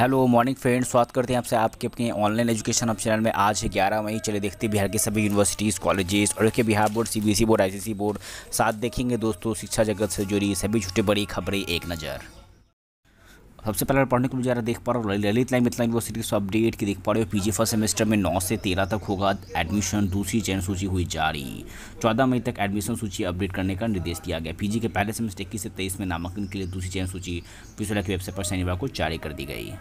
hello morning friends स्वागत करते हैं आपसे आपके अपने ऑनलाइन एजुकेशन अब चैनल में आज है ग्यारह मई चले देखते हैं बिहार के सभी यूनिवर्सिटीज़ कॉलेजेस और के Bihar board CBSE board ICSE board साथ देखेंगे दोस्तों शिक्षा जगत से जुड़ी सभी छोटे बड़ी खबरें एक नज़र सबसे पहले पढ़ने को जरा देख पा रहा हूँ ललित लाइन मिथिला यूनिवर्सिटी से अपडेट की देख पा रहे हो पीजी फर्स्ट सेमेस्टर में 9 से 13 तक होगा एडमिशन दूसरी चयन सूची हुई जारी 14 मई तक एडमिशन सूची अपडेट करने का निर्देश दिया गया पीजी के पहले सेमेस्टर इक्कीस से तेईस में नामांकन के लिए दूसरी चयन सूची पिछड़ा की वेबसाइट पर शनिवार को जारी कर दी गई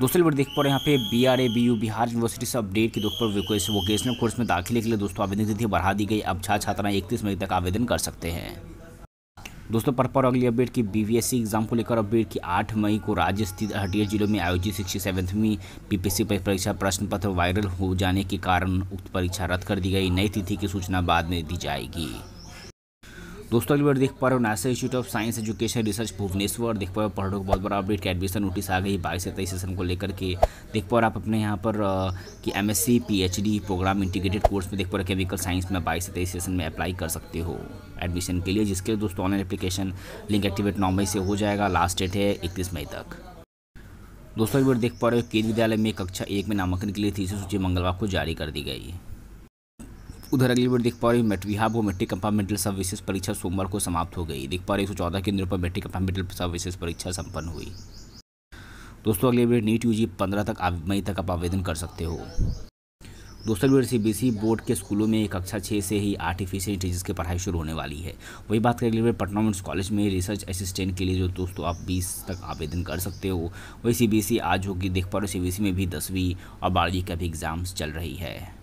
दूसरी बार देख पा रहे यहाँ पे B R A B U Bihar university से अपडेट की दुख पर वोकेशनल कोर्स में दाखिले के लिए दोस्तों आवेदन तिथि बढ़ा दी गई अब छात्र छात्राएं इकतीस मई तक आवेदन कर सकते हैं दोस्तों पर अगली अपडेट की बीवीएससी एग्जाम को लेकर अपडेट की 8 मई को राज्य स्थित हटिया जिलों में आयोजित सिक्सटी सेवन्थवीं पीपीसी परीक्षा प्रश्न पत्र वायरल हो जाने के कारण उक्त परीक्षा रद्द कर दी गई नई तिथि की सूचना बाद में दी जाएगी दोस्तों अगली बार देख पा रहे हो national institute of science education research Bhubaneswar देख पा रहे हो पढ़ो बहुत बड़ा अपडेट के एडमिशन नोटिस आ गई बाईस से तेईस सेशन को लेकर के देख पा रहे आप अपने यहाँ पर कि M S program integrated course में देख पा रहे केमिकल साइंस में बाईस से तेईस सेशन में अप्लाई कर सकते हो एडमिशन के लिए जिसके दोस्तों ऑनलाइन एप्लीकेशन लिंक एक्टिवेट नौ मई से हो जाएगा लास्ट डेट है इकतीस मई तक दोस्तों एक बार देख पा रहे हो केंद्र विद्यालय में कक्षा एक में नामांकन के लिए तीसरी सूची मंगलवार को जारी कर दी गई उधर अगली बार देख पा रही मेट बिहार वो मेट्रिक कंपार्टमेंटल सर्विसेज परीक्षा सोमवार को समाप्त हो गई देख पा रही एक सौ चौदह केंद्रों पर मेट्रिक कंपार्टमेंटल सर्विसेज परीक्षा संपन्न हुई दोस्तों अगले बार नीट यू जी पंद्रह तक मई तक आप आवेदन कर सकते हो दोस्तों अगली सी बी सी बोर्ड के स्कूलों में कक्षा छः से ही आर्टिफिशियल इंटेलिजेंस की पढ़ाई शुरू होने वाली है वही बात करें अगली बार पटना मेंट्स कॉलेज में रिसर्च असिस्टेंट के लिए जो दोस्तों आप बीस तक आवेदन कर सकते हो वही सी बी सी आज होगी देख पा रहे हो सी बी सी में भी दसवीं और बारहवीं का भी एग्ज़ाम्स चल रही है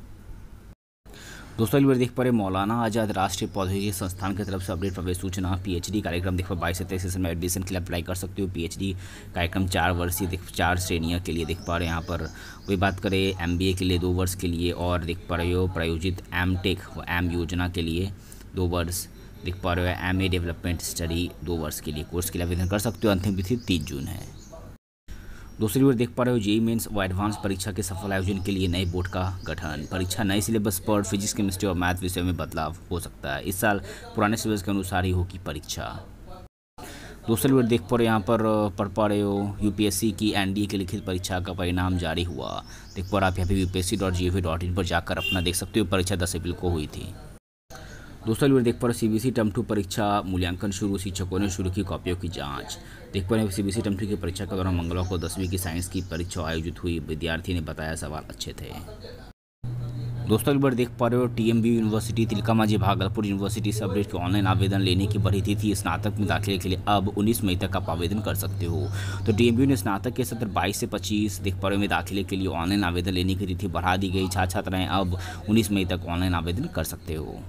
दोस्तों अगली देख पा रहे मौलाना आज़ाद राष्ट्रीय पौधे संस्थान की तरफ से अपडेट प्रवेश सूचना पीएचडी कार्यक्रम देख पा बाईस सत्ताईस सेशन में एडमिशन के लिए अप्लाई कर सकते हो पीएचडी कार्यक्रम चार वर्षीय देख चार श्रेणियों के लिए देख पा रहे हैं यहाँ पर वही बात करें एमबीए के लिए दो वर्ष के लिए और देख पा रहे हो प्रायोजित एम टेक एम योजना के लिए दो वर्ष देख पा रहे हो एम ए डेवलपमेंट स्टडी दो वर्ष के लिए कोर्स के लिए आवेदन कर सकते हो अंतिम तिथि तीस जून है दूसरी ओर देख पा रहे हो जेई मेन्स व एडवांस परीक्षा के सफल आयोजन के लिए नए बोर्ड का गठन परीक्षा नए सिलेबस पर फिजिक्स केमिस्ट्री और मैथ विषय में बदलाव हो सकता है इस साल पुराने सिलेबस के अनुसार ही होगी परीक्षा दूसरी ओर देख पा रहे हो यहाँ पर पढ़ पा रहे हो यूपीएससी की एनडीए की लिखित परीक्षा का परिणाम जारी हुआ देख पा रहे आप यहाँ पर यू पर जाकर अपना देख सकते हो परीक्षा दस अप्रैल को हुई थी दोस्तों अलीवर देख पा रहे सी टर्म टू परीक्षा मूल्यांकन शुरू शिक्षकों ने शुरू की कॉपियों की जांच देख पा रहे सीबीएसई टर्म टू की परीक्षा के दौरान मंगलवार को दसवीं की साइंस की परीक्षा आयोजित हुई विद्यार्थी ने बताया सवाल अच्छे थे दोस्तों एक बार देख पा रहे हो TMB university Tilkamanjhi Bhagalpur university सब के ऑनलाइन आवेदन लेने की बढ़ी तिथि स्नातक में दाखिले के लिए अब 19 मई तक आप आवेदन कर सकते हो तो टीएमबी ने स्नातक के सत्र 22 से 25 देख पा रहे में दाखिले के लिए ऑनलाइन आवेदन लेने की तिथि बढ़ा दी गई छात्र छात्राएँ अब उन्नीस मई तक ऑनलाइन आवेदन कर सकते हो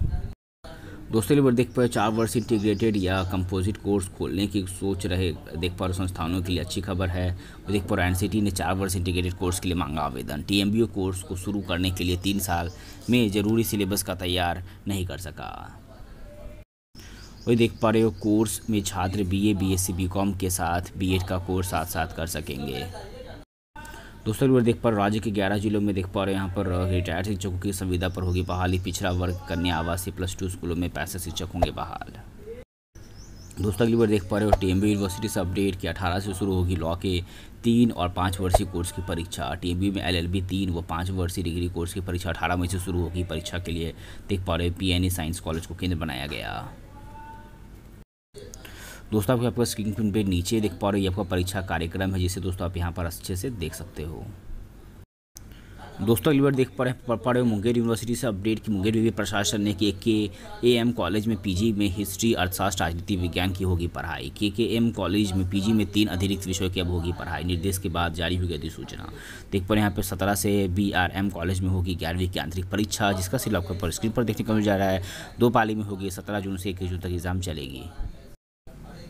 दोस्तों लिए देख पाए चार वर्ष इंटीग्रेटेड या कंपोजिट कोर्स खोलने की सोच रहे देख पा संस्थानों के लिए अच्छी खबर है देख पा एन ने चार वर्ष इंटीग्रेटेड कोर्स के लिए मांगा आवेदन टी कोर्स को शुरू करने के लिए तीन साल में ज़रूरी सिलेबस का तैयार नहीं कर सका वही देख पा रहे हो कोर्स में छात्र बीए बीएससी बीकॉम के साथ बीएड का कोर्स साथ साथ कर सकेंगे दोस्तों बार देख पा रहे राज्य के ग्यारह जिलों में देख पा रहे यहाँ पर रिटायर्ड शिक्षकों की संविदा पर होगी बहाली पिछड़ा वर्ग कन्या आवासीय प्लस टू स्कूलों में पैसे शिक्षक होंगे बहाल दोस्तों अगली बार देख पा रहे हो टीएमबी यूनिवर्सिटी से अपडेट कि 18 से शुरू होगी लॉ के तीन और पाँच वर्षीय कोर्स की परीक्षा टीएमबी में एलएलबी तीन व पाँच वर्षीय डिग्री कोर्स की परीक्षा 18 मई से शुरू होगी परीक्षा के लिए देख पा रहे पीएनई साइंस कॉलेज को केंद्र बनाया गया दोस्तों आपके आपका स्क्रीन पे नीचे देख पा रहे ये आपका परीक्षा कार्यक्रम है जिसे दोस्तों आप यहाँ पर अच्छे से देख सकते हो दोस्तों अगली बार देख पा रहे पढ़ रहे हो मुंगेर यूनिवर्सिटी से अपडेट कि मुंगेर विवि प्रशासन ने K K A M college में पीजी में हिस्ट्री अर्थशास्त्र राजनीति विज्ञान की होगी पढ़ाई के के एम कॉलेज में पीजी में तीन अतिरिक्त विषयों की अब होगी पढ़ाई निर्देश के बाद जारी हुई अधिसूचना देख पा रहे यहाँ पर सत्रह से बी आर एम कॉलेज में होगी ग्यारहवीं की आंतरिक परीक्षा जिसका सिर्फ आपको स्क्रीन पर देखने को मिल जा रहा है दो पाली में होगी सत्रह जून से इक्कीस जून तक एग्जाम चलेगी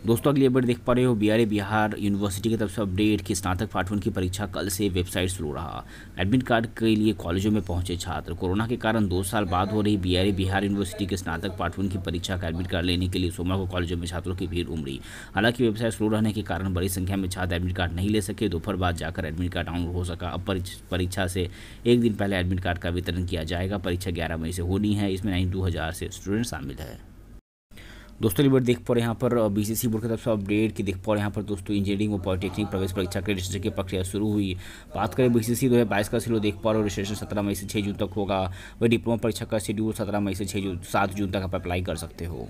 दोस्तों अगली अपडेट देख पा रहे हो बीआरए बिहार यूनिवर्सिटी की तरफ से अपडेट कि स्नातक पार्ट वन की परीक्षा कल से वेबसाइट शुरू रहा एडमिट कार्ड के लिए कॉलेजों में पहुंचे छात्र कोरोना के कारण दो साल बाद हो रही बीआरए बिहार यूनिवर्सिटी के स्नातक पार्ट वन की परीक्षा का एडमिट कार्ड लेने के लिए सोमवार को कॉलेजों में छात्रों की भीड़ उमड़ी हालांकि वेबसाइट शुरू रहने के कारण बड़ी संख्या में छात्र एडमिट कार्ड नहीं ले सके दोपहर बाद जाकर एडमिट कार्ड डाउनलोड हो सका अब परीक्षा से एक दिन पहले एडमिट कार्ड का वितरण किया जाएगा परीक्षा ग्यारह मई से होनी है इसमें नाइन से स्टूडेंट शामिल है दोस्तों बार देख पा रहे यहाँ पर बीसीसी बोर्ड की तरफ से अपडेट की देख पा रहे यहाँ पर दोस्तों इंजीनियरिंग व पॉलिटेक्निक प्रवेश परीक्षा के रजिस्ट्रेशन की प्रक्रिया शुरू हुई बात करें बीसीसी दो हज़ार बाईस का शेड्यूल देख पा रहे हो रजिस्ट्रेशन सत्रह मई से छः जून तक होगा वह डिप्लोमा परीक्षा का शेड्यूल सत्रह मई से छः जून सात जून तक आप अप्लाई कर सकते हो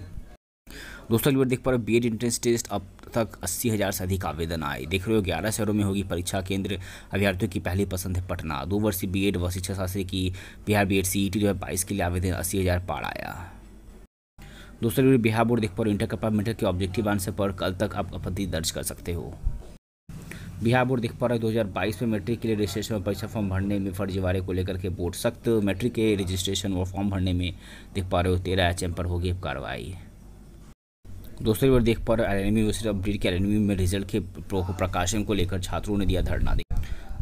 दोस्तों एक बार देख पा रहे बी एड एंट्रेंस टेस्ट अब तक अस्सी हज़ार से अधिक आवेदन आए देख रहे हो ग्यारह शहरों में होगी परीक्षा केंद्र अभ्यर्थियों की पहली पसंद है पटना दो वर्षीय बी एड व शिक्षा शास्त्री की Bihar B Ed C E T दो हज़ार बाईस के लिए आवेदन अस्सी हज़ार पार आया दूसरी ओर बिहार बोर्ड देख पाओ इंटर कंपार्टमेंटल के ऑब्जेक्टिव आंसर पर कल तक आप आपत्ति दर्ज कर सकते हो बिहार बोर्ड देख पा रहे दो हज़ार बाईस में मैट्रिक के लिए रजिस्ट्रेशन और परीक्षा फॉर्म भरने में फर्जीवाड़े को लेकर के बोर्ड सख्त मैट्रिक के रजिस्ट्रेशन और फॉर्म भरने में देख पा रहे हो तेरह एच पर होगी अब कार्रवाई दूसरी बार देख पा रहे एल यूनिवर्सिटी ऑफ डिग्री में रिजल्ट के प्रकाशन को लेकर छात्रों ने दिया धरना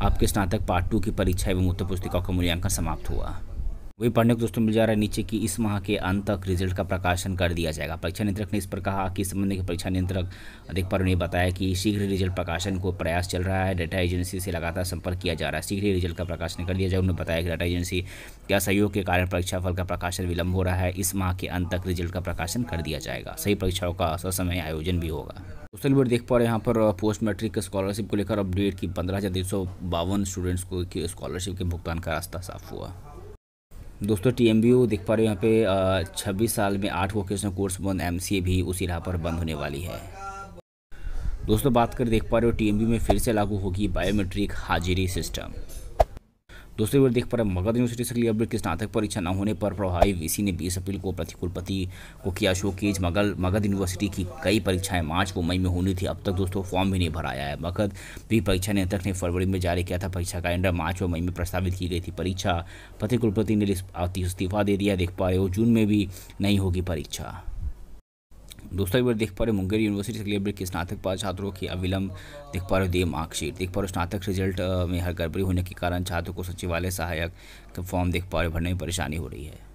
आपके स्नातक पार्ट टू की परीक्षा एवं उत्तर पुस्तिकाओं का मूल्यांकन समाप्त हुआ वही पढ़ने को दोस्तों मिल जा रहा है नीचे कि इस माह के अंत तक रिजल्ट का प्रकाशन कर दिया जाएगा परीक्षा नियंत्रक ने इस पर कहा कि संबंध के परीक्षा नियंत्रक अधिक पर ने बताया कि शीघ्र रिजल्ट प्रकाशन को प्रयास चल रहा है डाटा एजेंसी से लगातार संपर्क किया जा रहा है शीघ्र रिजल्ट का प्रकाशन कर दिया जाए उन्होंने बताया कि डाटा एजेंसी के सहयोग के कारण परीक्षा फल का प्रकाशन विलंब हो रहा है इस माह के अंत तक रिजल्ट का प्रकाशन कर दिया जाएगा सही परीक्षाओं का ससमय आयोजन भी होगा दोस्तों बोर्ड देख पा रहे यहाँ पर पोस्ट मैट्रिक स्कॉलरशिप को लेकर अपडेट की पंद्रह हज़ार सौ बावन स्टूडेंट्स को स्कॉलरशिप के भुगतान का रास्ता साफ हुआ दोस्तों टी एम बी यू देख पा रहे हो यहाँ पे छब्बीस साल में आठ वोकेशनल कोर्स बंद एम सी ए भी उसी राह पर बंद होने वाली है दोस्तों बात कर देख पा रहे हो टी एम बी में फिर से लागू होगी बायोमेट्रिक हाजिरी सिस्टम दूसरी ओर देख पर मगध यूनिवर्सिटी से लिए अब की स्नातक परीक्षा न होने पर प्रभावी वीसी ने 20 अप्रैल को प्रतिकुलपति को किया शोकेज मगल मगध यूनिवर्सिटी की कई परीक्षाएं मार्च को मई में होनी थी अब तक दोस्तों फॉर्म भी नहीं भराया है मगध भी परीक्षा नियंत्रक ने फरवरी में जारी किया था परीक्षा कैलेंडर मार्च और मई में प्रस्तावित की गई थी परीक्षा प्रतिकुलपति ने इस्तीफा दे दिया देख पा रहे हो जून में भी नहीं होगी परीक्षा दूसरा विवरण देख पा रहे मुंगेर यूनिवर्सिटी से क्लियर के स्नातक पास छात्रों की अविलंब देख पा रहे दे मार्कशीट देख पा रहे स्नातक रिजल्ट में हर गड़बड़ी होने के कारण छात्रों को सचिवालय सहायक फॉर्म देख पा रहे भरने में परेशानी हो रही है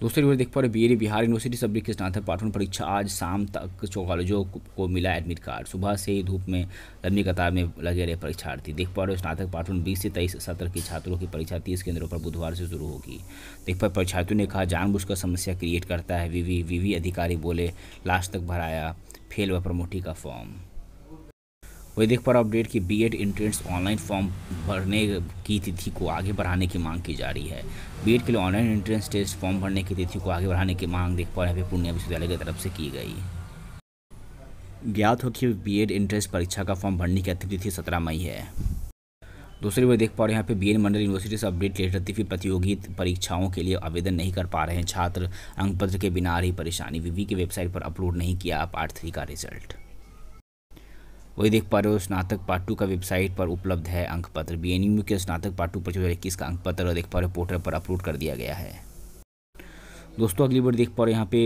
दूसरी ओर देख पा रहे बी बिहार यूनिवर्सिटी सब्जेक्ट के स्नातक पाठन परीक्षा आज शाम तक कॉलेजों को मिला एडमिट कार्ड सुबह से ही धूप में लंबी कतार में लगे रहे परीक्षार्थी देख पा रहे स्नातक पाठन बीस से तेईस सत्र के छात्रों की परीक्षा तीस केंद्रों पर बुधवार से शुरू होगी देख पा परीक्षार्थियों ने कहा जानबूझकर समस्या क्रिएट करता है वीवी वीवी अधिकारी बोले लास्ट तक भराया फेल व प्रमोटी का फॉर्म वही देख पर अपडेट की B Ed Ed entrance online form भरने की तिथि को आगे बढ़ाने की मांग की जा रही है बीएड के लिए ऑनलाइन एंट्रेंस टेस्ट फॉर्म भरने की तिथि को आगे बढ़ाने की मांग देख पा रहे पूर्णिया विश्वविद्यालय की तरफ से की गई ज्ञात हो कि बी एड परीक्षा का फॉर्म भरने की अंतिम तिथि सत्रह मई है दूसरी ओर देख पा रहे हैं यहाँ पे बी एन मंडल यूनिवर्सिटी से अपडेट लेटर तिथि प्रतियोगी परीक्षाओं के लिए आवेदन नहीं कर पा रहे हैं छात्र अंकपत्र के बिना आ रही परेशानी वीवी की वेबसाइट पर अपलोड नहीं किया पार्ट थ्री का रिजल्ट वही देख पा रहे हो स्नातक पार्ट टू का वेबसाइट पर उपलब्ध है अंक पत्र बी के स्नातक पार्ट टू पर इक्कीस का अंक पत्र देख पा रहे हो पोर्टल पर अपलोड कर दिया गया है दोस्तों अगली बार देख पा रहे हो यहाँ पे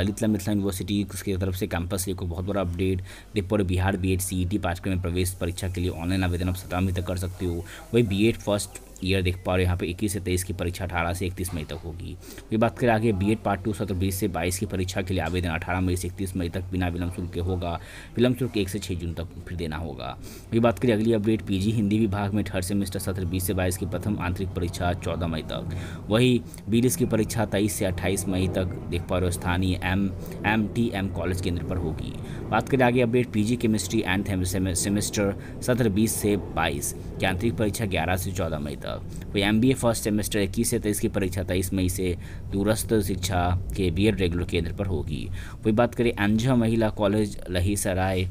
ललितला मिथिला यूनिवर्सिटी की तरफ से कैंपस लिए बहुत बड़ा अपडेट देख पा रहे Bihar B Ed C E T पाठ्यक्रम में प्रवेश परीक्षा के लिए ऑनलाइन आवेदन आप सतारहवीं तक कर सकते हो वही बी एड फर्स्ट ईयर देख पा रहे हो यहाँ पे 21 से 23 की परीक्षा 18 से 31 मई तक होगी ये बात करें आगे बीएड पार्ट टू सत्र बीस से 22 की परीक्षा के लिए आवेदन 18 मई से 31 मई तक बिना विलंब शुल्क के होगा विलंब शुल्क एक से छः जून तक फिर देना होगा ये बात करें अगली अपडेट पीजी हिंदी विभाग में थर्ड सेमेस्टर सत्र बीस से बाईस की प्रथम आंतरिक परीक्षा चौदह मई तक वही बी की परीक्षा तेईस से अट्ठाईस मई तक देख पा रहे हो स्थानीय M M T M college केंद्र पर होगी बात करें आगे update PG chemistry end semester सत्र बीस से बाईस की आंतरिक परीक्षा ग्यारह से चौदह मई तक था M B A first semester इक्कीस से तेईस की परीक्षा तेईस मई से दूरस्थ शिक्षा के बी एड रेगुलर केंद्र पर होगी वही बात करें अंजा महिला कॉलेज लहीसराय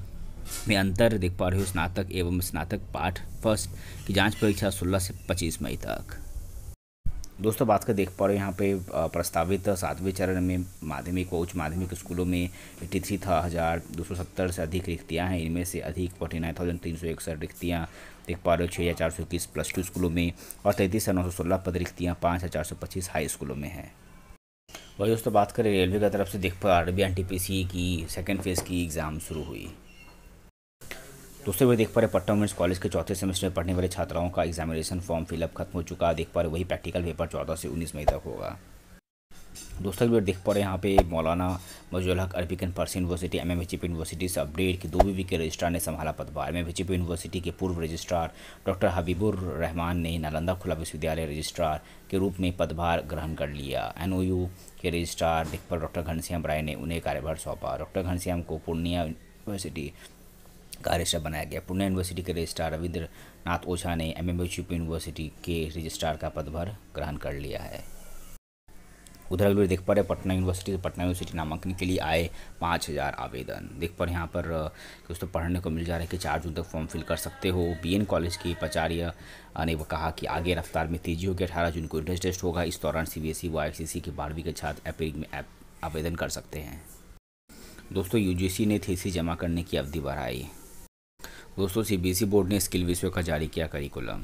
में अंतर देख पा रहे हो स्नातक एवं स्नातक पाठ फर्स्ट की जांच परीक्षा 16 से 25 मई तक दोस्तों बात कर देख पा रहे यहाँ पे प्रस्तावित सातवें चरण में माध्यमिक व उच्च माध्यमिक स्कूलों में एट्टी थ्री हज़ार दो सौ सत्तर से अधिक रिक्तियाँ हैं इनमें से अधिक फोर्टी नाइन थाउजेंड तीन सौ इकसठ रिक्तियाँ देख पा रहे हो छः हज़ार चार सौ इक्कीस प्लस टू स्कूलों में और तैंतीस हज़ार नौ सौ सोलह पद रिक्तियाँ पाँच हज़ार चार सौ पच्चीस हाई स्कूलों में हैं वही दोस्तों बात करें रेलवे की तरफ से देख पा R B N T P C की सेकेंड फेज़ की एग्ज़ाम शुरू हुई दूसरे वही देख पा रहे पटना वुमेंस कॉलेज के चौथे सेमेस्टर में पढ़ने वाले छात्राओं का एग्जामिनेशन फॉर्म फिलअप खत्म हो चुका है देख पा रहे वही प्रैक्टिकल पेपर चौदह से उन्नीस मई तक होगा दोस्तों भी देख पा रहे हैं यहाँ पे Maulana Mazharul Haque Arabic and Persian university M M H university से अपडेट की दो बीवी के रजिस्ट्रार ने संभाला पदभार एम एम एच यूनिवर्सिटी के पूर्व रजिस्ट्रार डॉक्टर हबीबुर रहमान ने नालंदा खुला विश्वविद्यालय रजिस्ट्रार के रूप में पदभार ग्रहण कर लिया एन ओ यू के रजिस्ट्रार पर डॉक्टर घनश्याम राय ने उन्हें कार्यभार सौंपा डॉक्टर घनश्याम को पूर्णिया यूनिवर्सिटी कार्यशाला बनाया गया पुणे यूनिवर्सिटी के रजिस्ट्रार रविंद्र नाथ ओझा ने एम एम यूनिवर्सिटी के रजिस्ट्रार का पदभार ग्रहण कर लिया है उधर अगले देख पा रहे पटना यूनिवर्सिटी से पटना यूनिवर्सिटी नामांकन के लिए आए पाँच हज़ार आवेदन देख पर यहाँ पर दोस्तों पढ़ने को मिल जा रहा है कि चार जून तक फॉर्म फिल कर सकते हो बीएन कॉलेज के प्राचार्य ने वो कहा कि आगे रफ्तार में तेजी होगी अठारह जून को इंट्रेंस टेस्ट होगा इस दौरान सी बी एस व आई सी के बारहवीं के छात्र अप्रैल में आवेदन कर सकते हैं दोस्तों यू e ने थीसी जमा करने की अवधि बढ़ाई दोस्तों सीबीएसई e बोर्ड ने स्किल विश्व का जारी किया करिकुलम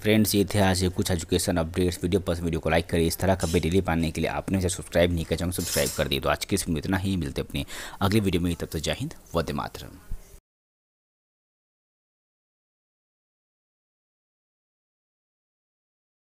फ्रेंड्स ये थे आज कुछ एजुकेशन अपडेट्स वीडियो पसंद वीडियो को लाइक करें इस तरह का डेली पाने के लिए आपने इसे सब्सक्राइब नहीं किया चैनल सब्सक्राइब कर दिए तो आज के इसमें इतना ही मिलते अपने अगली वीडियो में तब तक जय हिंद वंदे मातरम